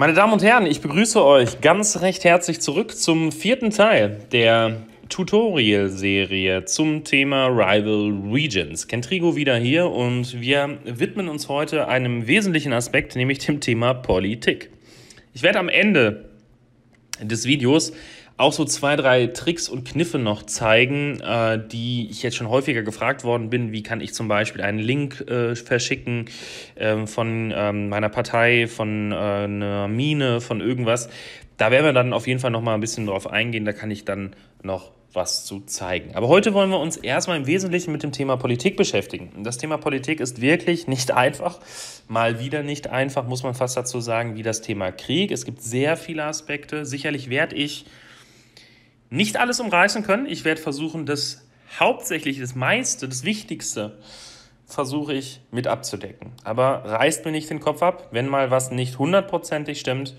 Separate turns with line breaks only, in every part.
Meine Damen und Herren, ich begrüße euch ganz recht herzlich zurück zum vierten Teil der Tutorial-Serie zum Thema Rival Regions. Kentrigo wieder hier und wir widmen uns heute einem wesentlichen Aspekt, nämlich dem Thema Politik. Ich werde am Ende des Videos auch so zwei, drei Tricks und Kniffe noch zeigen, äh, die ich jetzt schon häufiger gefragt worden bin. Wie kann ich zum Beispiel einen Link äh, verschicken äh, von ähm, meiner Partei, von äh, einer Mine, von irgendwas? Da werden wir dann auf jeden Fall noch mal ein bisschen drauf eingehen. Da kann ich dann noch was zu zeigen. Aber heute wollen wir uns erstmal im Wesentlichen mit dem Thema Politik beschäftigen. das Thema Politik ist wirklich nicht einfach. Mal wieder nicht einfach, muss man fast dazu sagen, wie das Thema Krieg. Es gibt sehr viele Aspekte. Sicherlich werde ich nicht alles umreißen können. Ich werde versuchen, das hauptsächlich, das meiste, das Wichtigste versuche ich mit abzudecken. Aber reißt mir nicht den Kopf ab, wenn mal was nicht hundertprozentig stimmt.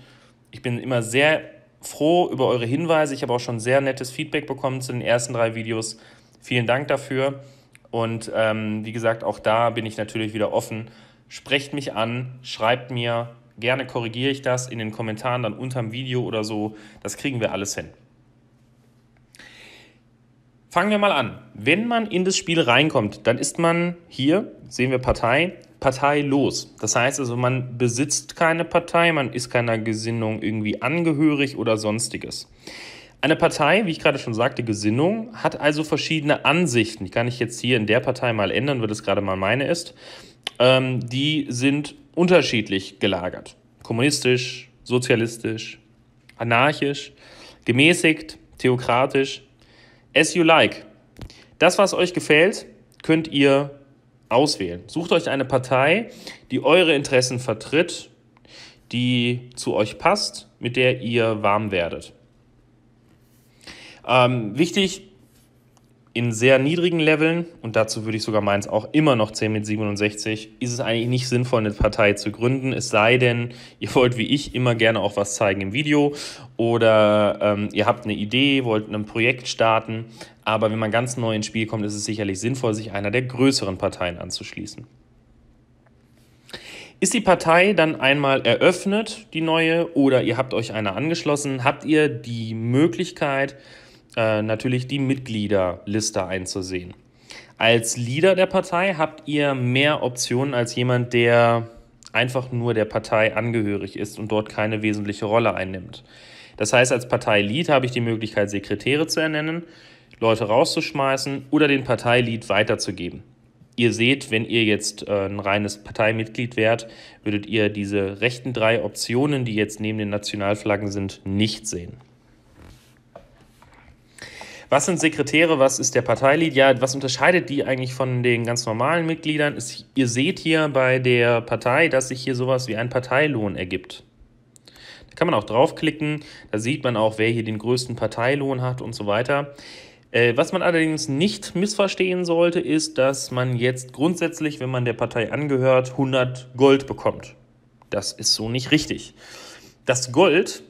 Ich bin immer sehr froh über eure Hinweise. Ich habe auch schon sehr nettes Feedback bekommen zu den ersten drei Videos. Vielen Dank dafür. Und ähm, wie gesagt, auch da bin ich natürlich wieder offen. Sprecht mich an, schreibt mir, gerne korrigiere ich das in den Kommentaren dann unterm Video oder so. Das kriegen wir alles hin. Fangen wir mal an. Wenn man in das Spiel reinkommt, dann ist man hier, sehen wir Partei, parteilos. Das heißt also, man besitzt keine Partei, man ist keiner Gesinnung irgendwie angehörig oder sonstiges. Eine Partei, wie ich gerade schon sagte, Gesinnung, hat also verschiedene Ansichten. Die kann ich jetzt hier in der Partei mal ändern, weil das gerade mal meine ist. Ähm, die sind unterschiedlich gelagert. Kommunistisch, sozialistisch, anarchisch, gemäßigt, theokratisch, As you like. Das, was euch gefällt, könnt ihr auswählen. Sucht euch eine Partei, die eure Interessen vertritt, die zu euch passt, mit der ihr warm werdet. Ähm, wichtig, in sehr niedrigen Leveln, und dazu würde ich sogar meins auch immer noch 10 mit 67, ist es eigentlich nicht sinnvoll, eine Partei zu gründen, es sei denn, ihr wollt wie ich immer gerne auch was zeigen im Video oder ähm, ihr habt eine Idee, wollt ein Projekt starten, aber wenn man ganz neu ins Spiel kommt, ist es sicherlich sinnvoll, sich einer der größeren Parteien anzuschließen. Ist die Partei dann einmal eröffnet, die neue, oder ihr habt euch einer angeschlossen, habt ihr die Möglichkeit, äh, natürlich die Mitgliederliste einzusehen. Als Leader der Partei habt ihr mehr Optionen als jemand, der einfach nur der Partei angehörig ist und dort keine wesentliche Rolle einnimmt. Das heißt, als Parteilied habe ich die Möglichkeit, Sekretäre zu ernennen, Leute rauszuschmeißen oder den Parteilied weiterzugeben. Ihr seht, wenn ihr jetzt äh, ein reines Parteimitglied wärt, würdet ihr diese rechten drei Optionen, die jetzt neben den Nationalflaggen sind, nicht sehen. Was sind Sekretäre? Was ist der Parteilied? Ja, was unterscheidet die eigentlich von den ganz normalen Mitgliedern? Ist, ihr seht hier bei der Partei, dass sich hier sowas wie ein Parteilohn ergibt. Da kann man auch draufklicken. Da sieht man auch, wer hier den größten Parteilohn hat und so weiter. Äh, was man allerdings nicht missverstehen sollte, ist, dass man jetzt grundsätzlich, wenn man der Partei angehört, 100 Gold bekommt. Das ist so nicht richtig. Das Gold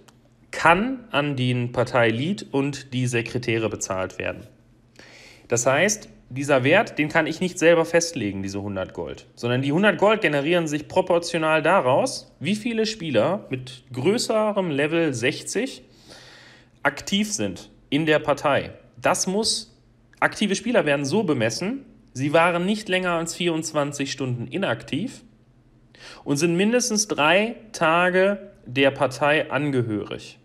kann an den Parteilied und die Sekretäre bezahlt werden. Das heißt, dieser Wert, den kann ich nicht selber festlegen, diese 100 Gold, sondern die 100 Gold generieren sich proportional daraus, wie viele Spieler mit größerem Level 60 aktiv sind in der Partei. Das muss, aktive Spieler werden so bemessen, sie waren nicht länger als 24 Stunden inaktiv und sind mindestens drei Tage der Partei angehörig.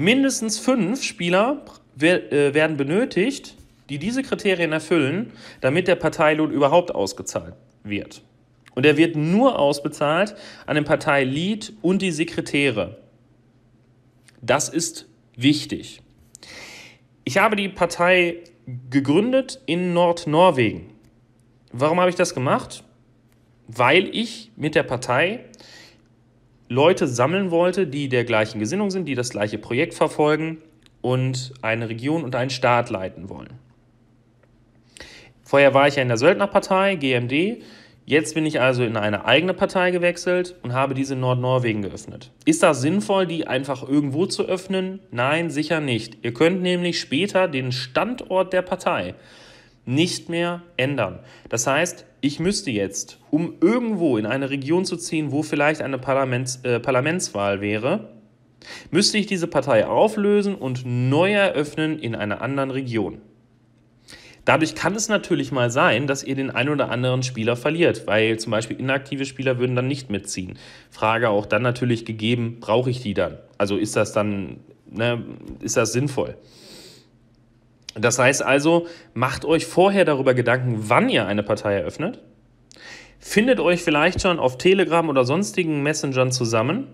Mindestens fünf Spieler äh, werden benötigt, die diese Kriterien erfüllen, damit der Parteilohn überhaupt ausgezahlt wird. Und er wird nur ausbezahlt an den Parteilied und die Sekretäre. Das ist wichtig. Ich habe die Partei gegründet in Nordnorwegen. Warum habe ich das gemacht? Weil ich mit der Partei Leute sammeln wollte, die der gleichen Gesinnung sind, die das gleiche Projekt verfolgen und eine Region und einen Staat leiten wollen. Vorher war ich ja in der Söldnerpartei, GMD. Jetzt bin ich also in eine eigene Partei gewechselt und habe diese in Nordnorwegen geöffnet. Ist das sinnvoll, die einfach irgendwo zu öffnen? Nein, sicher nicht. Ihr könnt nämlich später den Standort der Partei nicht mehr ändern. Das heißt, ich müsste jetzt, um irgendwo in eine Region zu ziehen, wo vielleicht eine Parlaments, äh, Parlamentswahl wäre, müsste ich diese Partei auflösen und neu eröffnen in einer anderen Region. Dadurch kann es natürlich mal sein, dass ihr den einen oder anderen Spieler verliert, weil zum Beispiel inaktive Spieler würden dann nicht mitziehen. Frage auch dann natürlich gegeben, brauche ich die dann? Also ist das dann, ne, ist das sinnvoll? Das heißt also, macht euch vorher darüber Gedanken, wann ihr eine Partei eröffnet. Findet euch vielleicht schon auf Telegram oder sonstigen Messengern zusammen.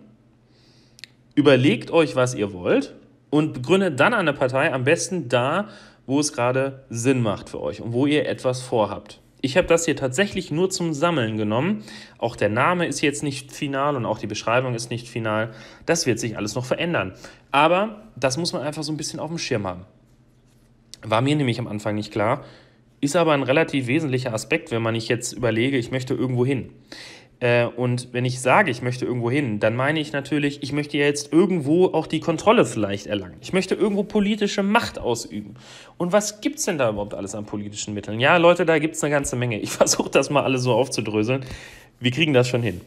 Überlegt euch, was ihr wollt und gründet dann eine Partei am besten da, wo es gerade Sinn macht für euch und wo ihr etwas vorhabt. Ich habe das hier tatsächlich nur zum Sammeln genommen. Auch der Name ist jetzt nicht final und auch die Beschreibung ist nicht final. Das wird sich alles noch verändern. Aber das muss man einfach so ein bisschen auf dem Schirm haben. War mir nämlich am Anfang nicht klar. Ist aber ein relativ wesentlicher Aspekt, wenn man nicht jetzt überlege, ich möchte irgendwo hin. Äh, und wenn ich sage, ich möchte irgendwo hin, dann meine ich natürlich, ich möchte ja jetzt irgendwo auch die Kontrolle vielleicht erlangen. Ich möchte irgendwo politische Macht ausüben. Und was gibt es denn da überhaupt alles an politischen Mitteln? Ja, Leute, da gibt es eine ganze Menge. Ich versuche das mal alles so aufzudröseln. Wir kriegen das schon hin.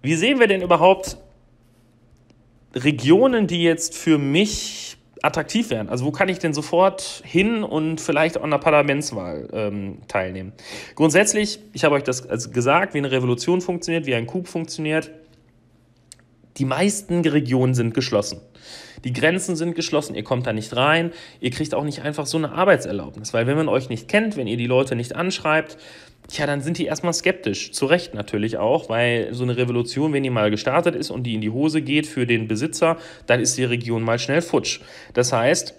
Wie sehen wir denn überhaupt Regionen, die jetzt für mich attraktiv werden? Also wo kann ich denn sofort hin und vielleicht auch an der Parlamentswahl ähm, teilnehmen? Grundsätzlich, ich habe euch das gesagt, wie eine Revolution funktioniert, wie ein Coup funktioniert. Die meisten Regionen sind geschlossen. Die Grenzen sind geschlossen, ihr kommt da nicht rein, ihr kriegt auch nicht einfach so eine Arbeitserlaubnis, weil wenn man euch nicht kennt, wenn ihr die Leute nicht anschreibt, ja, dann sind die erstmal skeptisch. Zu Recht natürlich auch, weil so eine Revolution, wenn die mal gestartet ist und die in die Hose geht für den Besitzer, dann ist die Region mal schnell futsch. Das heißt,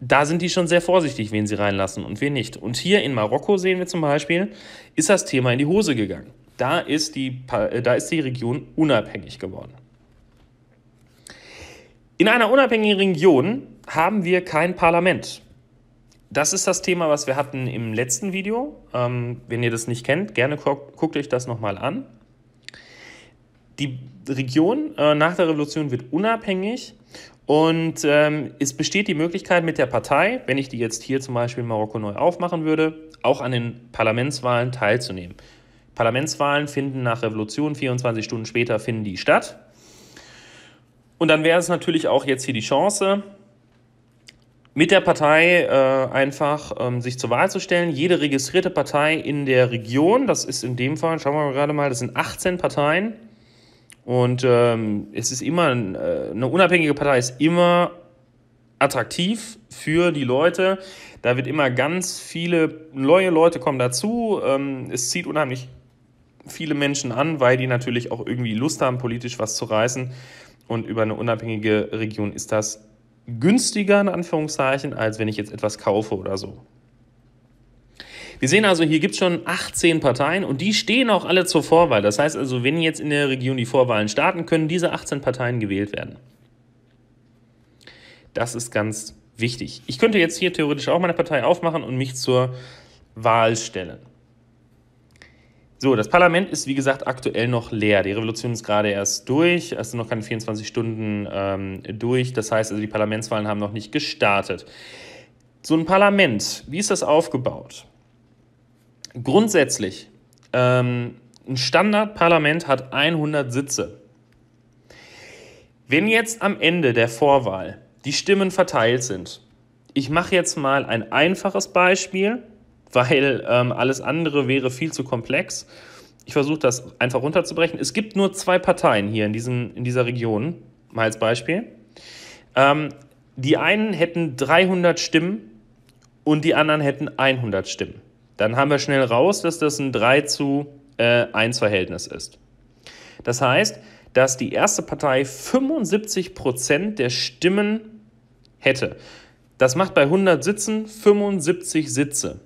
da sind die schon sehr vorsichtig, wen sie reinlassen und wen nicht. Und hier in Marokko sehen wir zum Beispiel, ist das Thema in die Hose gegangen. Da ist die, äh, da ist die Region unabhängig geworden. In einer unabhängigen Region haben wir kein Parlament das ist das Thema, was wir hatten im letzten Video. Ähm, wenn ihr das nicht kennt, gerne guckt, euch das nochmal an. Die Region äh, nach der Revolution wird unabhängig und ähm, es besteht die Möglichkeit mit der Partei, wenn ich die jetzt hier zum Beispiel in Marokko neu aufmachen würde, auch an den Parlamentswahlen teilzunehmen. Parlamentswahlen finden nach Revolution 24 Stunden später finden die statt. Und dann wäre es natürlich auch jetzt hier die Chance, mit der Partei äh, einfach ähm, sich zur Wahl zu stellen. Jede registrierte Partei in der Region, das ist in dem Fall, schauen wir mal gerade mal, das sind 18 Parteien. Und ähm, es ist immer, äh, eine unabhängige Partei ist immer attraktiv für die Leute. Da wird immer ganz viele neue Leute kommen dazu. Ähm, es zieht unheimlich viele Menschen an, weil die natürlich auch irgendwie Lust haben, politisch was zu reißen. Und über eine unabhängige Region ist das günstiger in Anführungszeichen, als wenn ich jetzt etwas kaufe oder so. Wir sehen also, hier gibt es schon 18 Parteien und die stehen auch alle zur Vorwahl. Das heißt also, wenn jetzt in der Region die Vorwahlen starten, können diese 18 Parteien gewählt werden. Das ist ganz wichtig. Ich könnte jetzt hier theoretisch auch meine Partei aufmachen und mich zur Wahl stellen. So, das Parlament ist wie gesagt aktuell noch leer. Die Revolution ist gerade erst durch, es sind noch keine 24 Stunden ähm, durch. Das heißt also, die Parlamentswahlen haben noch nicht gestartet. So ein Parlament, wie ist das aufgebaut? Grundsätzlich, ähm, ein Standardparlament hat 100 Sitze. Wenn jetzt am Ende der Vorwahl die Stimmen verteilt sind, ich mache jetzt mal ein einfaches Beispiel, weil ähm, alles andere wäre viel zu komplex. Ich versuche das einfach runterzubrechen. Es gibt nur zwei Parteien hier in, diesem, in dieser Region, mal als Beispiel. Ähm, die einen hätten 300 Stimmen und die anderen hätten 100 Stimmen. Dann haben wir schnell raus, dass das ein 3 zu äh, 1 Verhältnis ist. Das heißt, dass die erste Partei 75 der Stimmen hätte. Das macht bei 100 Sitzen 75 Sitze.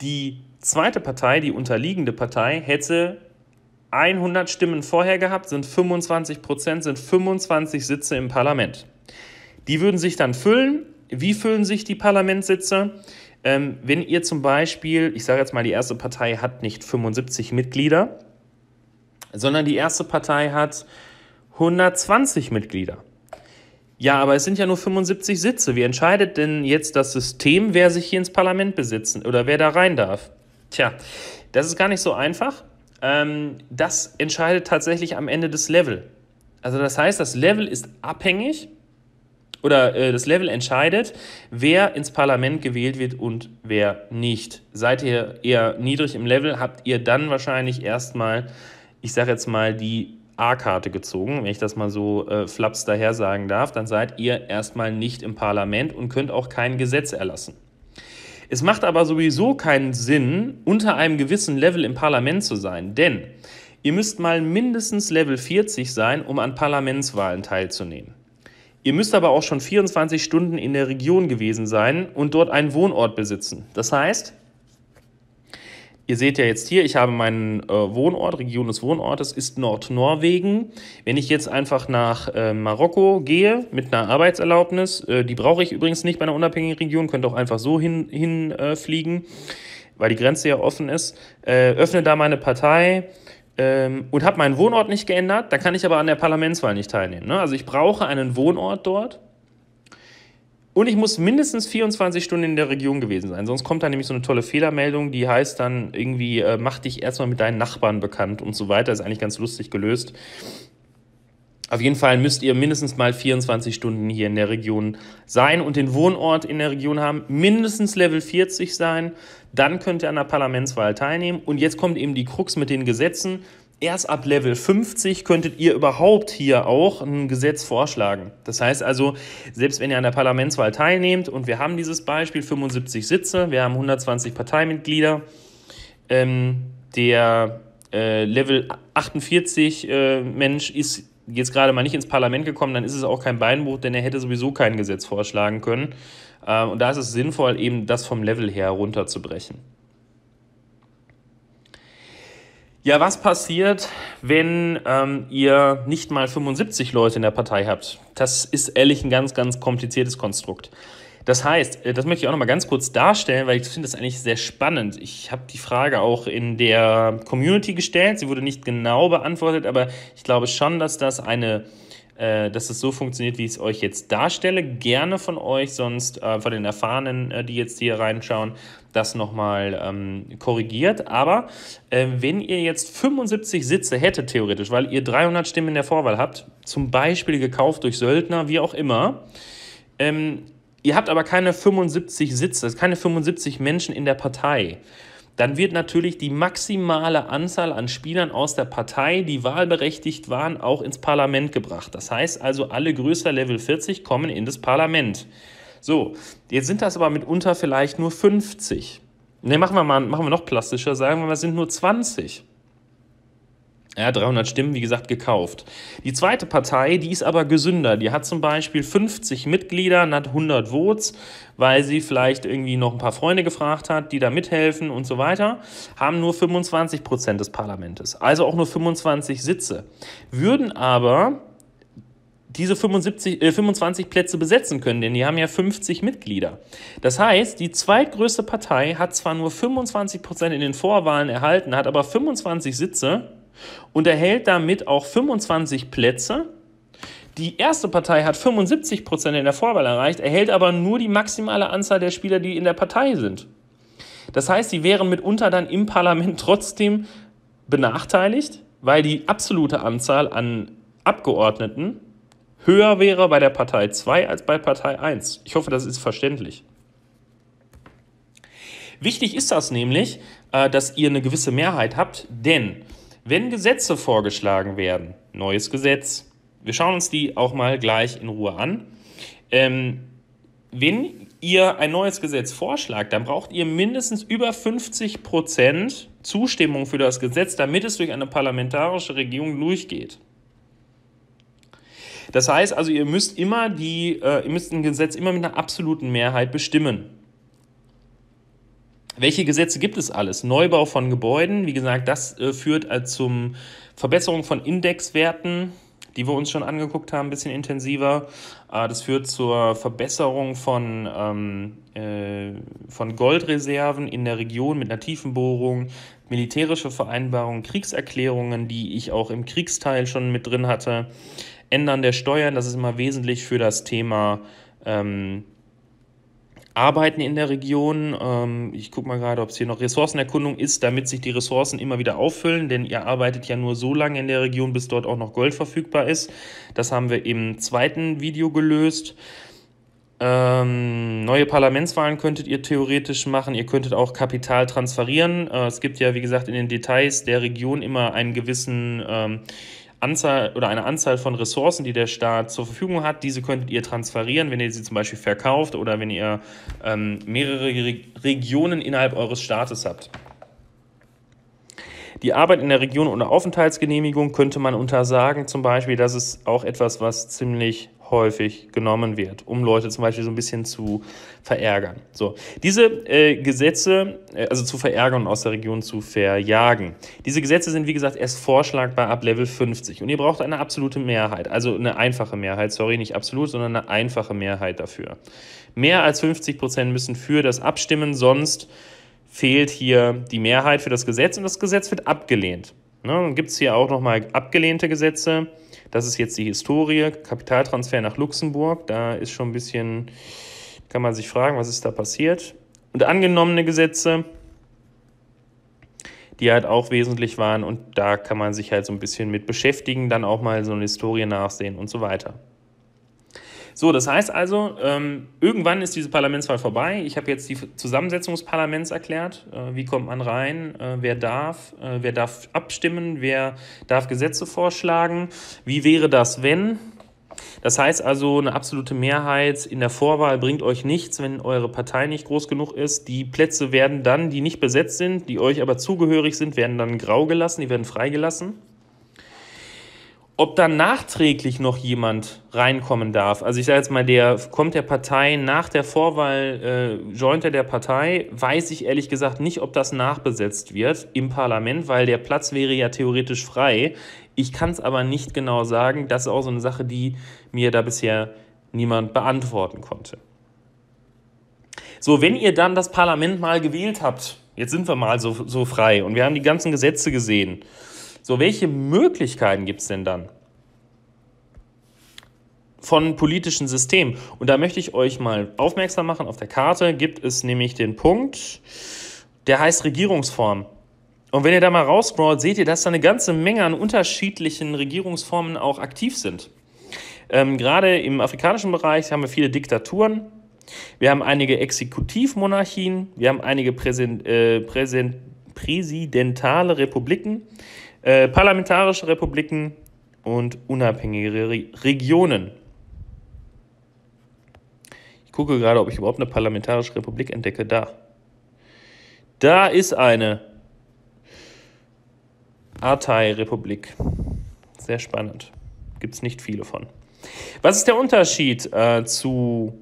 Die zweite Partei, die unterliegende Partei, hätte 100 Stimmen vorher gehabt, sind 25 Prozent, sind 25 Sitze im Parlament. Die würden sich dann füllen. Wie füllen sich die Parlamentssitze? Ähm, wenn ihr zum Beispiel, ich sage jetzt mal, die erste Partei hat nicht 75 Mitglieder, sondern die erste Partei hat 120 Mitglieder. Ja, aber es sind ja nur 75 Sitze. Wie entscheidet denn jetzt das System, wer sich hier ins Parlament besitzen oder wer da rein darf? Tja, das ist gar nicht so einfach. Ähm, das entscheidet tatsächlich am Ende das Level. Also das heißt, das Level ist abhängig oder äh, das Level entscheidet, wer ins Parlament gewählt wird und wer nicht. Seid ihr eher niedrig im Level, habt ihr dann wahrscheinlich erstmal, ich sage jetzt mal, die A-Karte gezogen, wenn ich das mal so äh, flaps daher sagen darf, dann seid ihr erstmal nicht im Parlament und könnt auch kein Gesetz erlassen. Es macht aber sowieso keinen Sinn, unter einem gewissen Level im Parlament zu sein, denn ihr müsst mal mindestens Level 40 sein, um an Parlamentswahlen teilzunehmen. Ihr müsst aber auch schon 24 Stunden in der Region gewesen sein und dort einen Wohnort besitzen. Das heißt, Ihr seht ja jetzt hier, ich habe meinen äh, Wohnort, Region des Wohnortes ist Nordnorwegen. Wenn ich jetzt einfach nach äh, Marokko gehe mit einer Arbeitserlaubnis, äh, die brauche ich übrigens nicht bei einer unabhängigen Region, könnte auch einfach so hinfliegen, hin, äh, weil die Grenze ja offen ist, äh, öffne da meine Partei ähm, und habe meinen Wohnort nicht geändert, dann kann ich aber an der Parlamentswahl nicht teilnehmen. Ne? Also ich brauche einen Wohnort dort und ich muss mindestens 24 Stunden in der Region gewesen sein. Sonst kommt da nämlich so eine tolle Fehlermeldung, die heißt dann irgendwie, äh, mach dich erstmal mit deinen Nachbarn bekannt und so weiter. Ist eigentlich ganz lustig gelöst. Auf jeden Fall müsst ihr mindestens mal 24 Stunden hier in der Region sein und den Wohnort in der Region haben, mindestens Level 40 sein, dann könnt ihr an der Parlamentswahl teilnehmen. Und jetzt kommt eben die Krux mit den Gesetzen erst ab Level 50 könntet ihr überhaupt hier auch ein Gesetz vorschlagen. Das heißt also, selbst wenn ihr an der Parlamentswahl teilnehmt und wir haben dieses Beispiel 75 Sitze, wir haben 120 Parteimitglieder, ähm, der äh, Level 48 äh, Mensch ist jetzt gerade mal nicht ins Parlament gekommen, dann ist es auch kein Beinbruch, denn er hätte sowieso kein Gesetz vorschlagen können. Äh, und da ist es sinnvoll, eben das vom Level her runterzubrechen. Ja, was passiert, wenn ähm, ihr nicht mal 75 Leute in der Partei habt? Das ist ehrlich ein ganz, ganz kompliziertes Konstrukt. Das heißt, äh, das möchte ich auch nochmal ganz kurz darstellen, weil ich finde das eigentlich sehr spannend. Ich habe die Frage auch in der Community gestellt. Sie wurde nicht genau beantwortet, aber ich glaube schon, dass das eine äh, dass es so funktioniert, wie ich es euch jetzt darstelle. Gerne von euch, sonst äh, von den Erfahrenen, äh, die jetzt hier reinschauen, das nochmal ähm, korrigiert. Aber äh, wenn ihr jetzt 75 Sitze hättet, theoretisch, weil ihr 300 Stimmen in der Vorwahl habt, zum Beispiel gekauft durch Söldner, wie auch immer, ähm, ihr habt aber keine 75 Sitze, also keine 75 Menschen in der Partei dann wird natürlich die maximale Anzahl an Spielern aus der Partei, die wahlberechtigt waren, auch ins Parlament gebracht. Das heißt also, alle größer Level 40 kommen in das Parlament. So, jetzt sind das aber mitunter vielleicht nur 50. Ne, machen wir mal, machen wir noch plastischer, sagen wir mal, es sind nur 20. Ja, 300 Stimmen, wie gesagt, gekauft. Die zweite Partei, die ist aber gesünder. Die hat zum Beispiel 50 Mitglieder und hat 100 Votes, weil sie vielleicht irgendwie noch ein paar Freunde gefragt hat, die da mithelfen und so weiter. Haben nur 25 Prozent des Parlaments, also auch nur 25 Sitze. Würden aber diese 75, äh, 25 Plätze besetzen können, denn die haben ja 50 Mitglieder. Das heißt, die zweitgrößte Partei hat zwar nur 25 Prozent in den Vorwahlen erhalten, hat aber 25 Sitze und erhält damit auch 25 Plätze. Die erste Partei hat 75 Prozent in der Vorwahl erreicht, erhält aber nur die maximale Anzahl der Spieler, die in der Partei sind. Das heißt, sie wären mitunter dann im Parlament trotzdem benachteiligt, weil die absolute Anzahl an Abgeordneten höher wäre bei der Partei 2 als bei Partei 1. Ich hoffe, das ist verständlich. Wichtig ist das nämlich, äh, dass ihr eine gewisse Mehrheit habt, denn wenn Gesetze vorgeschlagen werden, neues Gesetz. Wir schauen uns die auch mal gleich in Ruhe an. Ähm, wenn ihr ein neues Gesetz vorschlagt, dann braucht ihr mindestens über 50 Prozent Zustimmung für das Gesetz, damit es durch eine parlamentarische Regierung durchgeht. Das heißt also, ihr müsst immer die, äh, ihr müsst ein Gesetz immer mit einer absoluten Mehrheit bestimmen. Welche Gesetze gibt es alles? Neubau von Gebäuden, wie gesagt, das äh, führt äh, zum Verbesserung von Indexwerten, die wir uns schon angeguckt haben, ein bisschen intensiver. Äh, das führt zur Verbesserung von, ähm, äh, von Goldreserven in der Region mit einer Tiefenbohrung, militärische Vereinbarungen, Kriegserklärungen, die ich auch im Kriegsteil schon mit drin hatte, Ändern der Steuern, das ist immer wesentlich für das Thema ähm, arbeiten in der Region. Ähm, ich gucke mal gerade, ob es hier noch Ressourcenerkundung ist, damit sich die Ressourcen immer wieder auffüllen, denn ihr arbeitet ja nur so lange in der Region, bis dort auch noch Gold verfügbar ist. Das haben wir im zweiten Video gelöst. Ähm, neue Parlamentswahlen könntet ihr theoretisch machen. Ihr könntet auch Kapital transferieren. Äh, es gibt ja, wie gesagt, in den Details der Region immer einen gewissen ähm, Anzahl oder eine Anzahl von Ressourcen, die der Staat zur Verfügung hat. Diese könntet ihr transferieren, wenn ihr sie zum Beispiel verkauft oder wenn ihr ähm, mehrere Re Regionen innerhalb eures Staates habt. Die Arbeit in der Region ohne Aufenthaltsgenehmigung könnte man untersagen, zum Beispiel. Das ist auch etwas, was ziemlich häufig genommen wird, um Leute zum Beispiel so ein bisschen zu verärgern. So, diese äh, Gesetze, äh, also zu verärgern und aus der Region zu verjagen. Diese Gesetze sind, wie gesagt, erst vorschlagbar ab Level 50 und ihr braucht eine absolute Mehrheit, also eine einfache Mehrheit, sorry, nicht absolut, sondern eine einfache Mehrheit dafür. Mehr als 50 Prozent müssen für das abstimmen, sonst fehlt hier die Mehrheit für das Gesetz und das Gesetz wird abgelehnt. Ne? Dann gibt es hier auch nochmal abgelehnte Gesetze das ist jetzt die Historie. Kapitaltransfer nach Luxemburg. Da ist schon ein bisschen, kann man sich fragen, was ist da passiert. Und angenommene Gesetze, die halt auch wesentlich waren. Und da kann man sich halt so ein bisschen mit beschäftigen, dann auch mal so eine Historie nachsehen und so weiter. So, das heißt also, ähm, irgendwann ist diese Parlamentswahl vorbei. Ich habe jetzt die Zusammensetzung des Parlaments erklärt. Äh, wie kommt man rein? Äh, wer darf? Äh, wer darf abstimmen? Wer darf Gesetze vorschlagen? Wie wäre das, wenn? Das heißt also, eine absolute Mehrheit in der Vorwahl bringt euch nichts, wenn eure Partei nicht groß genug ist. Die Plätze werden dann, die nicht besetzt sind, die euch aber zugehörig sind, werden dann grau gelassen, die werden freigelassen ob dann nachträglich noch jemand reinkommen darf. Also ich sage jetzt mal, der kommt der Partei nach der Vorwahl, äh, joint er der Partei, weiß ich ehrlich gesagt nicht, ob das nachbesetzt wird im Parlament, weil der Platz wäre ja theoretisch frei. Ich kann es aber nicht genau sagen. Das ist auch so eine Sache, die mir da bisher niemand beantworten konnte. So, wenn ihr dann das Parlament mal gewählt habt, jetzt sind wir mal so, so frei und wir haben die ganzen Gesetze gesehen. So, welche Möglichkeiten gibt es denn dann? von politischen Systemen. Und da möchte ich euch mal aufmerksam machen. Auf der Karte gibt es nämlich den Punkt, der heißt Regierungsform. Und wenn ihr da mal rausscrollt, seht ihr, dass da eine ganze Menge an unterschiedlichen Regierungsformen auch aktiv sind. Ähm, gerade im afrikanischen Bereich haben wir viele Diktaturen. Wir haben einige Exekutivmonarchien, wir haben einige Präsent, äh, Präsent, präsidentale Republiken, äh, parlamentarische Republiken und unabhängige Re Regionen gucke gerade, ob ich überhaupt eine parlamentarische Republik entdecke. Da. Da ist eine. Artai-Republik. Sehr spannend. Gibt es nicht viele von. Was ist der Unterschied äh, zu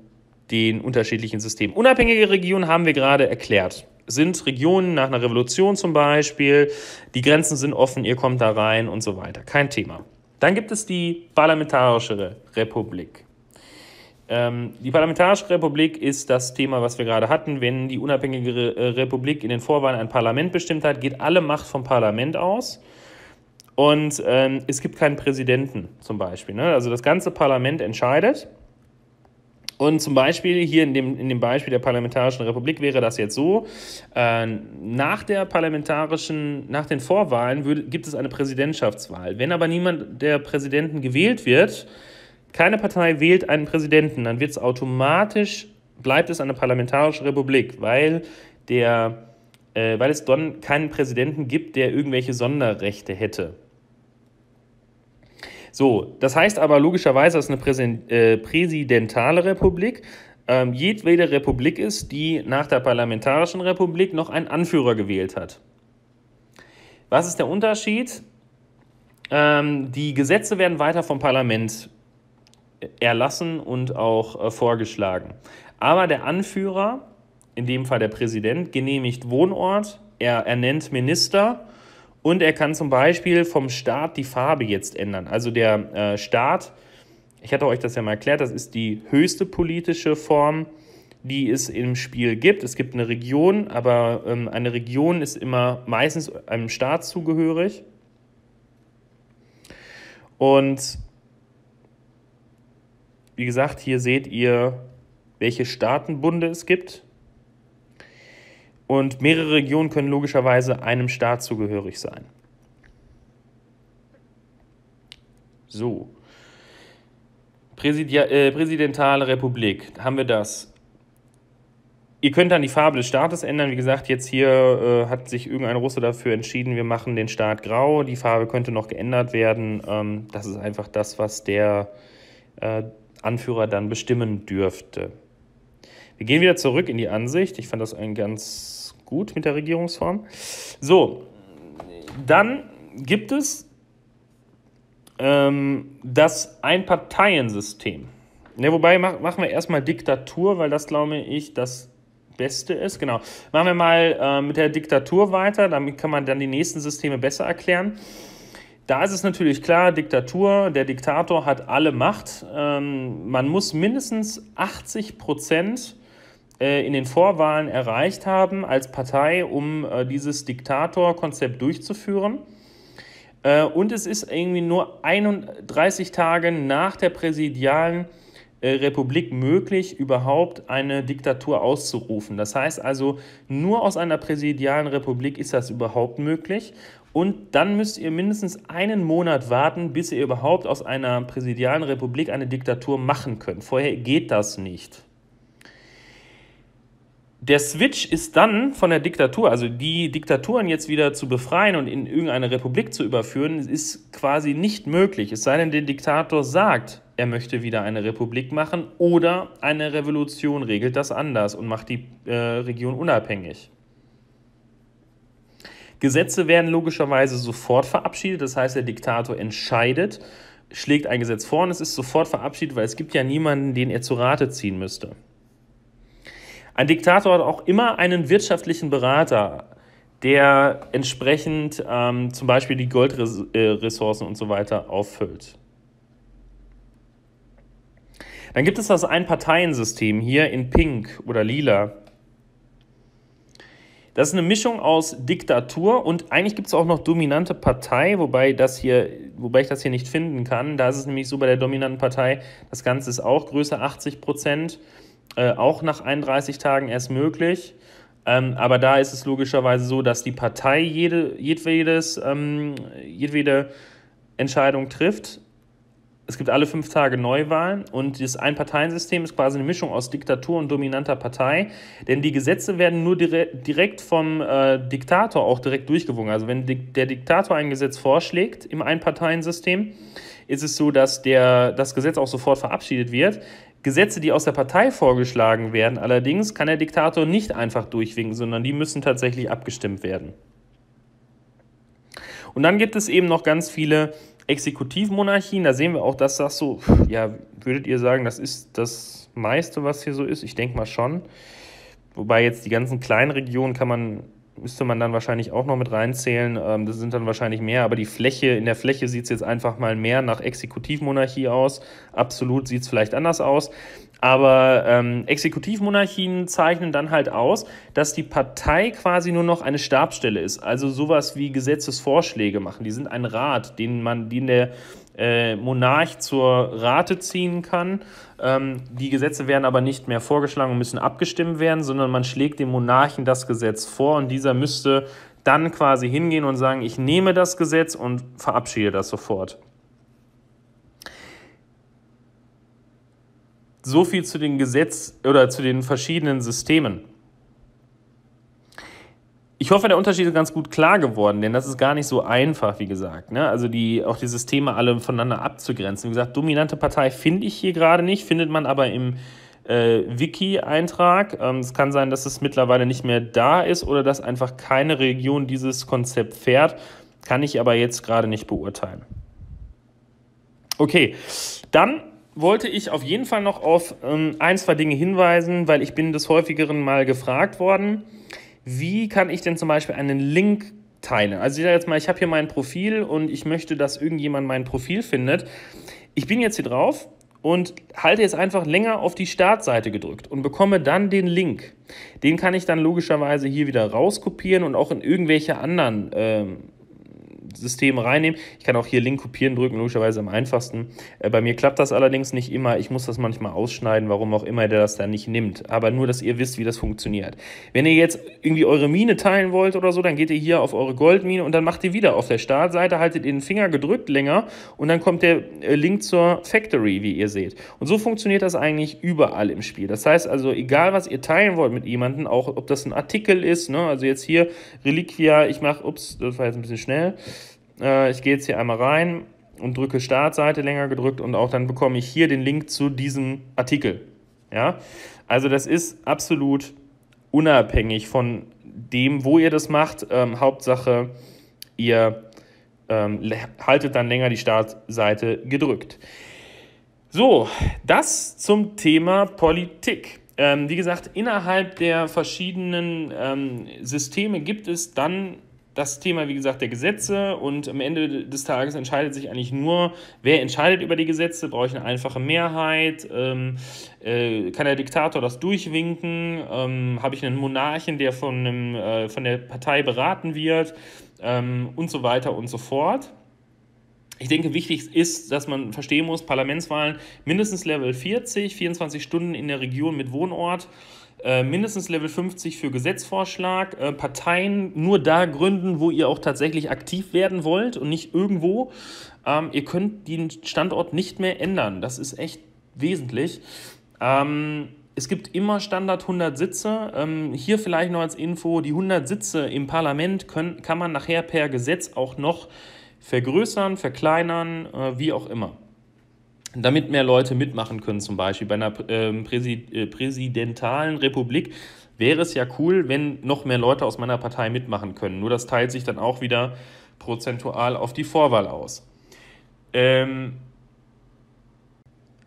den unterschiedlichen Systemen? Unabhängige Regionen haben wir gerade erklärt. Sind Regionen nach einer Revolution zum Beispiel, die Grenzen sind offen, ihr kommt da rein und so weiter. Kein Thema. Dann gibt es die Parlamentarische Republik. Ähm, die Parlamentarische Republik ist das Thema, was wir gerade hatten. Wenn die unabhängige äh, Republik in den Vorwahlen ein Parlament bestimmt hat, geht alle Macht vom Parlament aus. Und ähm, es gibt keinen Präsidenten zum Beispiel. Ne? Also das ganze Parlament entscheidet. Und zum Beispiel hier in dem, in dem Beispiel der Parlamentarischen Republik wäre das jetzt so, äh, nach der parlamentarischen, nach den Vorwahlen würde, gibt es eine Präsidentschaftswahl. Wenn aber niemand der Präsidenten gewählt wird, keine Partei wählt einen Präsidenten, dann wird es automatisch, bleibt es eine parlamentarische Republik, weil, der, äh, weil es dann keinen Präsidenten gibt, der irgendwelche Sonderrechte hätte. So, das heißt aber logischerweise, es eine Präsen äh, präsidentale Republik. Ähm, jedwede Republik ist, die nach der parlamentarischen Republik noch einen Anführer gewählt hat. Was ist der Unterschied? Ähm, die Gesetze werden weiter vom Parlament erlassen und auch äh, vorgeschlagen. Aber der Anführer, in dem Fall der Präsident, genehmigt Wohnort, er ernennt Minister und er kann zum Beispiel vom Staat die Farbe jetzt ändern. Also der äh, Staat, ich hatte euch das ja mal erklärt, das ist die höchste politische Form, die es im Spiel gibt. Es gibt eine Region, aber ähm, eine Region ist immer meistens einem Staat zugehörig. Und wie gesagt, hier seht ihr, welche Staatenbunde es gibt. Und mehrere Regionen können logischerweise einem Staat zugehörig sein. So. Präsidia äh, Präsidentale Republik, haben wir das. Ihr könnt dann die Farbe des Staates ändern. Wie gesagt, jetzt hier äh, hat sich irgendein Russe dafür entschieden, wir machen den Staat grau. Die Farbe könnte noch geändert werden. Ähm, das ist einfach das, was der äh, Anführer dann bestimmen dürfte. Wir gehen wieder zurück in die Ansicht. Ich fand das ein ganz gut mit der Regierungsform. So, dann gibt es ähm, das Einparteiensystem. Ne, wobei mach, machen wir erstmal Diktatur, weil das glaube ich das Beste ist. Genau. Machen wir mal äh, mit der Diktatur weiter, damit kann man dann die nächsten Systeme besser erklären. Da ist es natürlich klar, Diktatur, der Diktator hat alle Macht. Ähm, man muss mindestens 80 Prozent äh, in den Vorwahlen erreicht haben als Partei, um äh, dieses Diktatorkonzept durchzuführen. Äh, und es ist irgendwie nur 31 Tage nach der präsidialen Republik möglich, überhaupt eine Diktatur auszurufen. Das heißt also, nur aus einer präsidialen Republik ist das überhaupt möglich. Und dann müsst ihr mindestens einen Monat warten, bis ihr überhaupt aus einer präsidialen Republik eine Diktatur machen könnt. Vorher geht das nicht. Der Switch ist dann von der Diktatur, also die Diktaturen jetzt wieder zu befreien und in irgendeine Republik zu überführen, ist quasi nicht möglich. Es sei denn, der Diktator sagt, er möchte wieder eine Republik machen oder eine Revolution regelt das anders und macht die äh, Region unabhängig. Gesetze werden logischerweise sofort verabschiedet, das heißt, der Diktator entscheidet, schlägt ein Gesetz vor und es ist sofort verabschiedet, weil es gibt ja niemanden, den er zu Rate ziehen müsste. Ein Diktator hat auch immer einen wirtschaftlichen Berater, der entsprechend ähm, zum Beispiel die Goldressourcen äh, und so weiter auffüllt. Dann gibt es das Einparteiensystem hier in Pink oder Lila. Das ist eine Mischung aus Diktatur und eigentlich gibt es auch noch dominante Partei, wobei, das hier, wobei ich das hier nicht finden kann. Da ist es nämlich so bei der dominanten Partei, das Ganze ist auch größer 80 Prozent, äh, auch nach 31 Tagen erst möglich. Ähm, aber da ist es logischerweise so, dass die Partei jede, jedwedes, ähm, jedwede Entscheidung trifft es gibt alle fünf Tage Neuwahlen und das Einparteiensystem ist quasi eine Mischung aus Diktatur und dominanter Partei, denn die Gesetze werden nur dire direkt vom äh, Diktator auch direkt durchgewungen. Also wenn der Diktator ein Gesetz vorschlägt im Einparteiensystem, ist es so, dass der, das Gesetz auch sofort verabschiedet wird. Gesetze, die aus der Partei vorgeschlagen werden, allerdings kann der Diktator nicht einfach durchwinken, sondern die müssen tatsächlich abgestimmt werden. Und dann gibt es eben noch ganz viele Exekutivmonarchien, da sehen wir auch, dass das so, ja, würdet ihr sagen, das ist das meiste, was hier so ist? Ich denke mal schon. Wobei jetzt die ganzen kleinen Regionen kann man, müsste man dann wahrscheinlich auch noch mit reinzählen. Ähm, das sind dann wahrscheinlich mehr, aber die Fläche, in der Fläche sieht es jetzt einfach mal mehr nach Exekutivmonarchie aus. Absolut sieht es vielleicht anders aus. Aber ähm, Exekutivmonarchien zeichnen dann halt aus, dass die Partei quasi nur noch eine Stabsstelle ist. Also sowas wie Gesetzesvorschläge machen. Die sind ein Rat, den man, den der äh, Monarch zur Rate ziehen kann. Ähm, die Gesetze werden aber nicht mehr vorgeschlagen und müssen abgestimmt werden, sondern man schlägt dem Monarchen das Gesetz vor und dieser müsste dann quasi hingehen und sagen, ich nehme das Gesetz und verabschiede das sofort. So viel zu den Gesetz oder zu den verschiedenen Systemen. Ich hoffe, der Unterschied ist ganz gut klar geworden, denn das ist gar nicht so einfach, wie gesagt. Ne? Also die, auch die Systeme alle voneinander abzugrenzen. Wie gesagt, dominante Partei finde ich hier gerade nicht, findet man aber im äh, Wiki-Eintrag. Ähm, es kann sein, dass es mittlerweile nicht mehr da ist oder dass einfach keine Region dieses Konzept fährt. Kann ich aber jetzt gerade nicht beurteilen. Okay, dann wollte ich auf jeden Fall noch auf ähm, ein, zwei Dinge hinweisen, weil ich bin des häufigeren mal gefragt worden, wie kann ich denn zum Beispiel einen Link teilen? Also ich sage jetzt mal, ich habe hier mein Profil und ich möchte, dass irgendjemand mein Profil findet. Ich bin jetzt hier drauf und halte jetzt einfach länger auf die Startseite gedrückt und bekomme dann den Link. Den kann ich dann logischerweise hier wieder rauskopieren und auch in irgendwelche anderen... Ähm, System reinnehmen. Ich kann auch hier Link kopieren drücken, logischerweise am einfachsten. Äh, bei mir klappt das allerdings nicht immer. Ich muss das manchmal ausschneiden, warum auch immer der das dann nicht nimmt. Aber nur, dass ihr wisst, wie das funktioniert. Wenn ihr jetzt irgendwie eure Mine teilen wollt oder so, dann geht ihr hier auf eure Goldmine und dann macht ihr wieder auf der Startseite, haltet ihr den Finger gedrückt länger und dann kommt der äh, Link zur Factory, wie ihr seht. Und so funktioniert das eigentlich überall im Spiel. Das heißt also, egal was ihr teilen wollt mit jemandem, auch ob das ein Artikel ist, ne? also jetzt hier Reliquia, ich mache, ups, das war jetzt ein bisschen schnell, äh, ich gehe jetzt hier einmal rein und drücke Startseite länger gedrückt und auch dann bekomme ich hier den Link zu diesem Artikel. Ja? Also das ist absolut unabhängig von dem, wo ihr das macht. Ähm, Hauptsache, ihr ähm, haltet dann länger die Startseite gedrückt. So, das zum Thema Politik. Ähm, wie gesagt, innerhalb der verschiedenen ähm, Systeme gibt es dann das Thema, wie gesagt, der Gesetze und am Ende des Tages entscheidet sich eigentlich nur, wer entscheidet über die Gesetze, brauche ich eine einfache Mehrheit, ähm, äh, kann der Diktator das durchwinken, ähm, habe ich einen Monarchen, der von, einem, äh, von der Partei beraten wird ähm, und so weiter und so fort. Ich denke, wichtig ist, dass man verstehen muss, Parlamentswahlen mindestens Level 40, 24 Stunden in der Region mit Wohnort äh, mindestens Level 50 für Gesetzvorschlag, äh, Parteien nur da gründen, wo ihr auch tatsächlich aktiv werden wollt und nicht irgendwo. Ähm, ihr könnt den Standort nicht mehr ändern. Das ist echt wesentlich. Ähm, es gibt immer Standard 100 Sitze. Ähm, hier vielleicht noch als Info, die 100 Sitze im Parlament können, kann man nachher per Gesetz auch noch vergrößern, verkleinern, äh, wie auch immer damit mehr Leute mitmachen können, zum Beispiel bei einer ähm, Präsid äh, präsidentalen Republik, wäre es ja cool, wenn noch mehr Leute aus meiner Partei mitmachen können. Nur das teilt sich dann auch wieder prozentual auf die Vorwahl aus. Ähm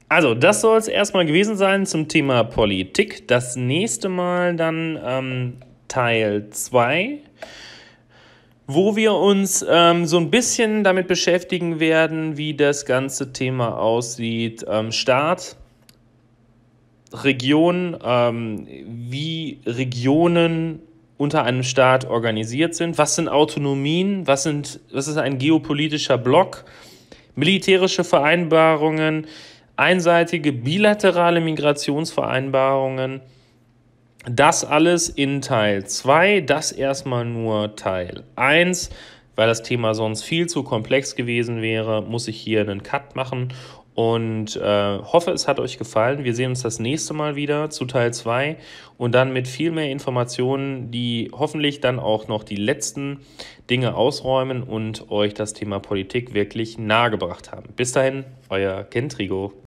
also, das soll es erstmal gewesen sein zum Thema Politik. Das nächste Mal dann ähm, Teil 2 wo wir uns ähm, so ein bisschen damit beschäftigen werden, wie das ganze Thema aussieht. Ähm, Staat, Region, ähm, wie Regionen unter einem Staat organisiert sind. Was sind Autonomien? Was, sind, was ist ein geopolitischer Block? Militärische Vereinbarungen, einseitige bilaterale Migrationsvereinbarungen das alles in Teil 2, das erstmal nur Teil 1. Weil das Thema sonst viel zu komplex gewesen wäre, muss ich hier einen Cut machen und äh, hoffe, es hat euch gefallen. Wir sehen uns das nächste Mal wieder zu Teil 2 und dann mit viel mehr Informationen, die hoffentlich dann auch noch die letzten Dinge ausräumen und euch das Thema Politik wirklich nahegebracht haben. Bis dahin, euer Kentrigo.